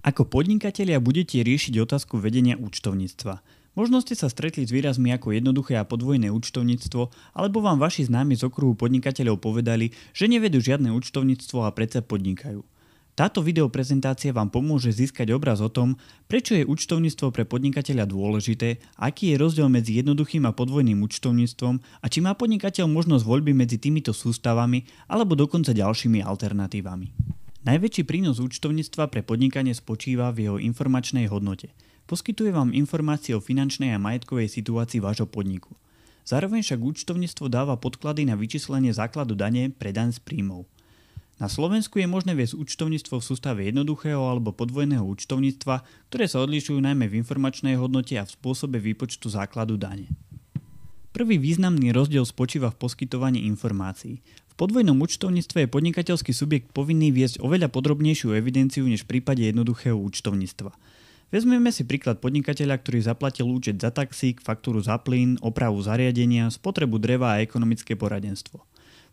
Ako podnikatelia budete riešiť otázku vedenia účtovníctva. Možno ste sa stretli s výrazmi ako jednoduché a podvojné účtovníctvo, alebo vám vaši známi z okruhu podnikateľov povedali, že nevedú žiadne účtovníctvo a predsa podnikajú. Táto videoprezentácia vám pomôže získať obraz o tom, prečo je účtovníctvo pre podnikateľa dôležité, aký je rozdiel medzi jednoduchým a podvojným účtovníctvom a či má podnikateľ možnosť voľby medzi týmito sústavami alebo dokonca ďalšími alternatívami. Najväčší prínos účtovníctva pre podnikanie spočíva v jeho informačnej hodnote. Poskytuje vám informácie o finančnej a majetkovej situácii vášho podniku. Zároveň však účtovníctvo dáva podklady na vyčíslenie základu dane pre daň z príjmov. Na Slovensku je možné viesť účtovníctvo v sústave jednoduchého alebo podvojného účtovníctva, ktoré sa odlišujú najmä v informačnej hodnote a v spôsobe výpočtu základu dane. Prvý významný rozdiel spočíva v poskytovaní informácií podvojnom účtovníctve je podnikateľský subjekt povinný viesť oveľa podrobnejšiu evidenciu než v prípade jednoduchého účtovníctva. Vezmeme si príklad podnikateľa, ktorý zaplatil účet za taxík, faktúru za plyn, opravu zariadenia, spotrebu dreva a ekonomické poradenstvo.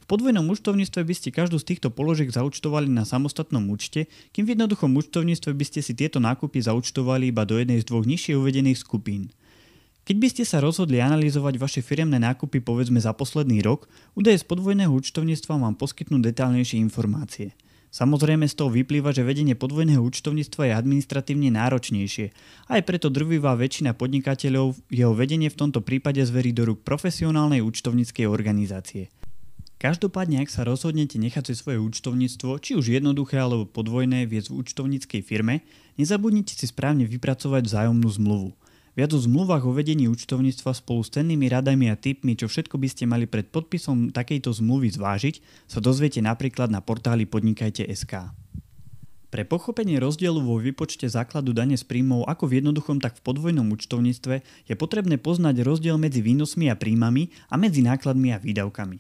V podvojnom účtovníctve by ste každú z týchto položiek zaučtovali na samostatnom účte, kým v jednoduchom účtovníctve by ste si tieto nákupy zaučtovali iba do jednej z dvoch nižšie uvedených skupín – keď by ste sa rozhodli analyzovať vaše firemné nákupy povedzme za posledný rok, údaje z podvojného účtovníctva vám poskytnú detálnejšie informácie. Samozrejme z toho vyplýva, že vedenie podvojného účtovníctva je administratívne náročnejšie. Aj preto drvivá väčšina podnikateľov jeho vedenie v tomto prípade zverí do rúk profesionálnej účtovníckej organizácie. Každopádne, ak sa rozhodnete nechať si svoje účtovníctvo, či už jednoduché alebo podvojné, viesť v účtovníckej firme, nezabudnite si správne vypracovať vzájomnú zmluvu – Viac o zmluvách o vedení účtovníctva spolu s cennými radami a tipmi, čo všetko by ste mali pred podpisom takejto zmluvy zvážiť, sa dozviete napríklad na portáli podnikajte.sk. Pre pochopenie rozdielu vo výpočte základu dane z príjmov ako v jednoduchom, tak v podvojnom účtovníctve je potrebné poznať rozdiel medzi výnosmi a príjmami a medzi nákladmi a výdavkami.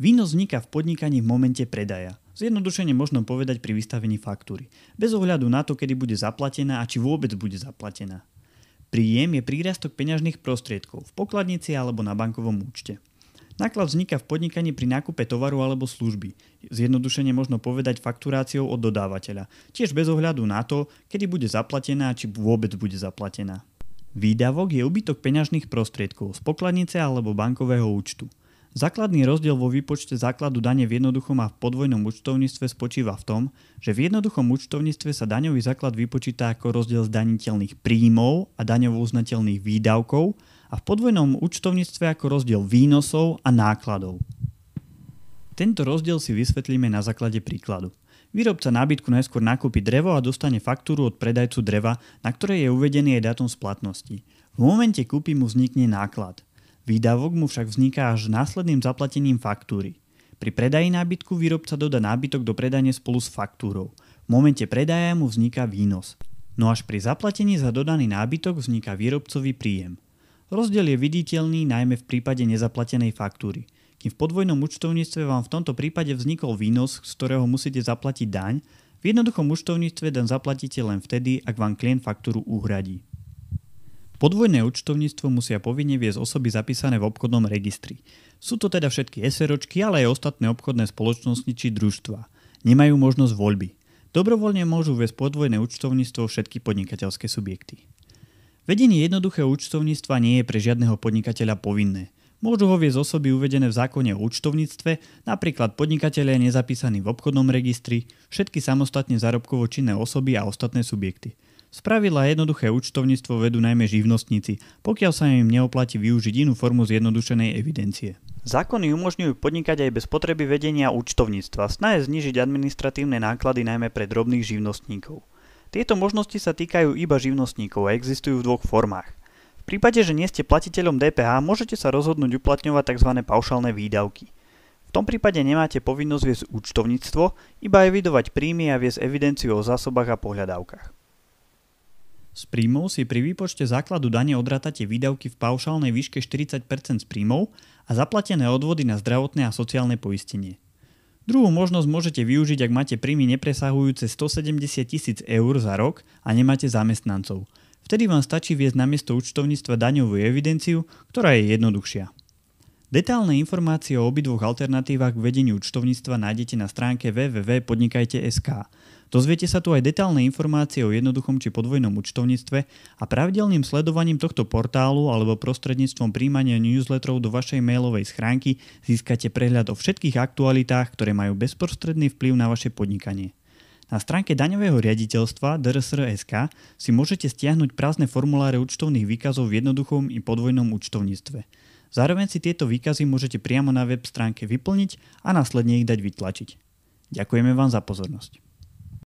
Výnos vzniká v podnikaní v momente predaja. Zjednodušene možno povedať pri vystavení faktúry. Bez ohľadu na to, kedy bude zaplatená a či vôbec bude zaplatená. Príjem je prírastok peňažných prostriedkov v pokladnici alebo na bankovom účte. Náklad vzniká v podnikaní pri nákupe tovaru alebo služby, zjednodušene možno povedať fakturáciou od dodávateľa, tiež bez ohľadu na to, kedy bude zaplatená či vôbec bude zaplatená. Výdavok je ubytok peňažných prostriedkov z pokladnice alebo bankového účtu – Základný rozdiel vo výpočte základu dane v jednoduchom a v podvojnom účtovníctve spočíva v tom, že v jednoduchom účtovníctve sa daňový základ vypočíta ako rozdiel zdaniteľných príjmov a daňovo uznateľných výdavkov a v podvojnom účtovníctve ako rozdiel výnosov a nákladov. Tento rozdiel si vysvetlíme na základe príkladu. Výrobca nábytku najskôr nakúpi drevo a dostane faktúru od predajcu dreva, na ktorej je uvedený aj dátum splatnosti. V momente kúpy mu vznikne náklad – Výdavok mu však vzniká až následným zaplatením faktúry. Pri predaji nábytku výrobca doda nábytok do predania spolu s faktúrou. V momente predaja mu vzniká výnos. No až pri zaplatení za dodaný nábytok vzniká výrobcový príjem. Rozdiel je viditeľný najmä v prípade nezaplatenej faktúry. Kým v podvojnom účtovníctve vám v tomto prípade vznikol výnos, z ktorého musíte zaplatiť daň, v jednoduchom účtovníctve dan zaplatíte len vtedy, ak vám klient faktúru uhradí. Podvojné účtovníctvo musia povinne viesť osoby zapísané v obchodnom registri. Sú to teda všetky SROčky, ale aj ostatné obchodné spoločnosti či družstva. Nemajú možnosť voľby. Dobrovoľne môžu viesť podvojné účtovníctvo všetky podnikateľské subjekty. Vedenie jednoduchého účtovníctva nie je pre žiadneho podnikateľa povinné. Môžu ho viesť osoby uvedené v zákone o účtovníctve, napríklad podnikatelia nezapísaní v obchodnom registri, všetky samostatne zárobkovo činné osoby a ostatné subjekty. Spravidla jednoduché účtovníctvo vedú najmä živnostníci, pokiaľ sa im neoplatí využiť inú formu zjednodušenej evidencie. Zákony umožňujú podnikať aj bez potreby vedenia účtovníctva, snaje znižiť administratívne náklady najmä pre drobných živnostníkov. Tieto možnosti sa týkajú iba živnostníkov a existujú v dvoch formách. V prípade, že nie ste platiteľom DPH, môžete sa rozhodnúť uplatňovať tzv. paušálne výdavky. V tom prípade nemáte povinnosť viesť účtovníctvo, iba evidovať príjmy a viesť evidenciu o zásobách a pohľadávkach. Z príjmov si pri výpočte základu dane odratate výdavky v paušálnej výške 40 z príjmov a zaplatené odvody na zdravotné a sociálne poistenie. Druhú možnosť môžete využiť, ak máte príjmy nepresahujúce 170 tisíc eur za rok a nemáte zamestnancov. Vtedy vám stačí viesť namiesto účtovníctva daňovú evidenciu, ktorá je jednoduchšia. Detálne informácie o obidvoch alternatívach k vedeniu účtovníctva nájdete na stránke www.podnikajte.sk. Dozviete sa tu aj detálne informácie o jednoduchom či podvojnom účtovníctve a pravidelným sledovaním tohto portálu alebo prostredníctvom príjmania newsletterov do vašej mailovej schránky získate prehľad o všetkých aktualitách, ktoré majú bezprostredný vplyv na vaše podnikanie. Na stránke daňového riaditeľstva DRSR.sk si môžete stiahnuť prázdne formuláre účtovných výkazov v jednoduchom i podvojnom účtovníctve. Zároveň si tieto výkazy môžete priamo na web stránke vyplniť a následne ich dať vytlačiť. Ďakujeme vám za pozornosť.